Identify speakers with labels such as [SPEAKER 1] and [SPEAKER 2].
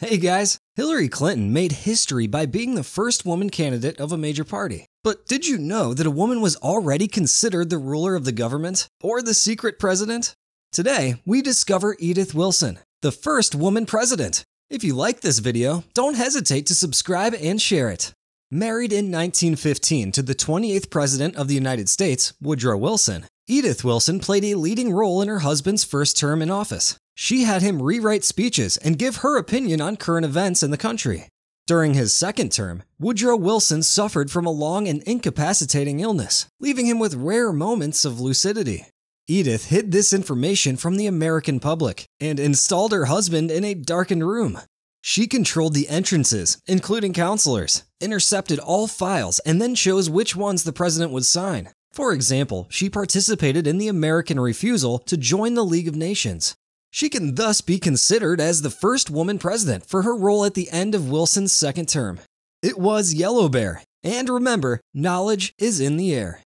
[SPEAKER 1] Hey guys, Hillary Clinton made history by being the first woman candidate of a major party. But did you know that a woman was already considered the ruler of the government or the secret president? Today, we discover Edith Wilson, the first woman president. If you like this video, don't hesitate to subscribe and share it. Married in 1915 to the 28th President of the United States, Woodrow Wilson, Edith Wilson played a leading role in her husband's first term in office she had him rewrite speeches and give her opinion on current events in the country. During his second term, Woodrow Wilson suffered from a long and incapacitating illness, leaving him with rare moments of lucidity. Edith hid this information from the American public and installed her husband in a darkened room. She controlled the entrances, including counselors, intercepted all files, and then chose which ones the president would sign. For example, she participated in the American refusal to join the League of Nations, she can thus be considered as the first woman president for her role at the end of Wilson's second term. It was Yellow Bear, and remember, knowledge is in the air.